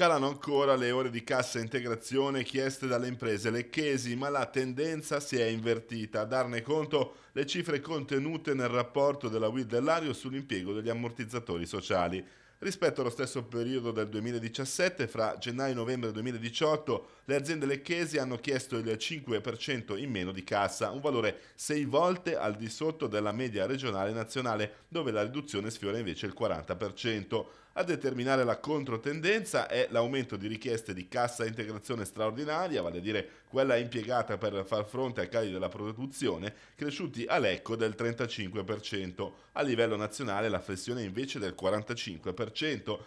Calano ancora le ore di cassa integrazione chieste dalle imprese lecchesi, ma la tendenza si è invertita. A darne conto le cifre contenute nel rapporto della WID dell'Ario sull'impiego degli ammortizzatori sociali. Rispetto allo stesso periodo del 2017, fra gennaio e novembre 2018, le aziende lecchesi hanno chiesto il 5% in meno di cassa, un valore 6 volte al di sotto della media regionale e nazionale, dove la riduzione sfiora invece il 40%. A determinare la controtendenza è l'aumento di richieste di cassa integrazione straordinaria, vale a dire quella impiegata per far fronte ai cali della produzione, cresciuti a Lecco del 35%. A livello nazionale la flessione è invece del 45%. 100%.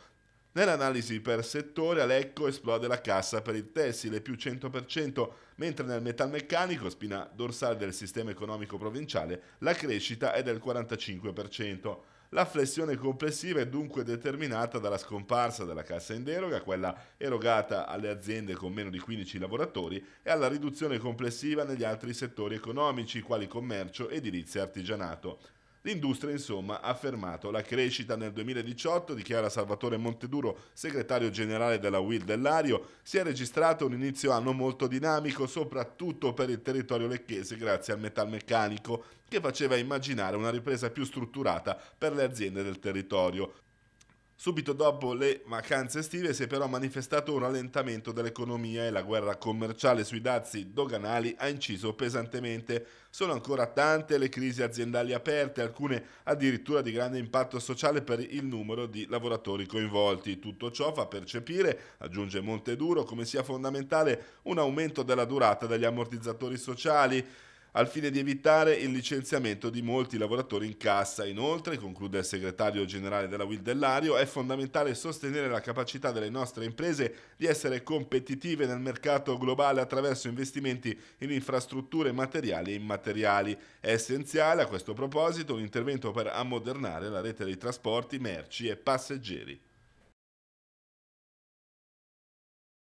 Nell'analisi per settore a Lecco esplode la cassa per il tessile più 100%, mentre nel metalmeccanico, spina dorsale del sistema economico provinciale, la crescita è del 45%. La flessione complessiva è dunque determinata dalla scomparsa della cassa in deroga, quella erogata alle aziende con meno di 15 lavoratori, e alla riduzione complessiva negli altri settori economici, quali commercio, edilizia e artigianato. L'industria, insomma, ha fermato la crescita nel 2018, dichiara Salvatore Monteduro, segretario generale della WIL dell'Ario. Si è registrato un inizio anno molto dinamico, soprattutto per il territorio lecchese, grazie al metalmeccanico, che faceva immaginare una ripresa più strutturata per le aziende del territorio. Subito dopo le vacanze estive si è però manifestato un rallentamento dell'economia e la guerra commerciale sui dazi doganali ha inciso pesantemente. Sono ancora tante le crisi aziendali aperte, alcune addirittura di grande impatto sociale per il numero di lavoratori coinvolti. Tutto ciò fa percepire, aggiunge Monteduro, come sia fondamentale un aumento della durata degli ammortizzatori sociali al fine di evitare il licenziamento di molti lavoratori in cassa. Inoltre, conclude il segretario generale della Will Dellario, è fondamentale sostenere la capacità delle nostre imprese di essere competitive nel mercato globale attraverso investimenti in infrastrutture materiali e immateriali. È essenziale a questo proposito un intervento per ammodernare la rete dei trasporti, merci e passeggeri.